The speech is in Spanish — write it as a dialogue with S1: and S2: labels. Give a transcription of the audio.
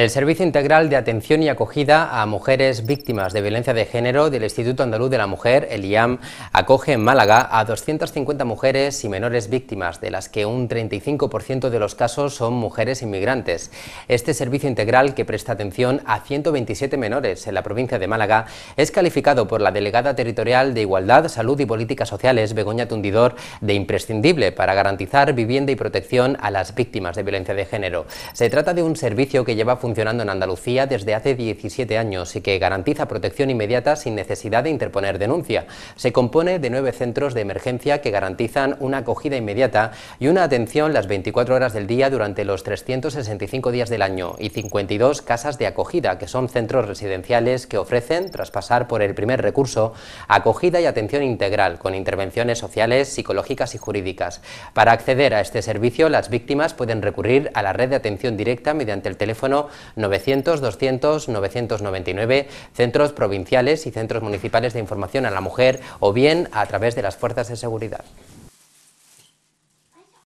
S1: El Servicio Integral de Atención y Acogida a Mujeres Víctimas de Violencia de Género del Instituto Andaluz de la Mujer, el IAM, acoge en Málaga a 250 mujeres y menores víctimas, de las que un 35% de los casos son mujeres inmigrantes. Este servicio integral, que presta atención a 127 menores en la provincia de Málaga, es calificado por la Delegada Territorial de Igualdad, Salud y Políticas Sociales, Begoña Tundidor, de imprescindible para garantizar vivienda y protección a las víctimas de violencia de género. Se trata de un servicio que lleva funcionando en Andalucía desde hace 17 años y que garantiza protección inmediata sin necesidad de interponer denuncia. Se compone de nueve centros de emergencia que garantizan una acogida inmediata y una atención las 24 horas del día durante los 365 días del año y 52 casas de acogida, que son centros residenciales que ofrecen, tras pasar por el primer recurso, acogida y atención integral con intervenciones sociales, psicológicas y jurídicas. Para acceder a este servicio, las víctimas pueden recurrir a la red de atención directa mediante el teléfono 900, 200, 999 centros provinciales y centros municipales de información a la mujer o bien a través de las fuerzas de seguridad.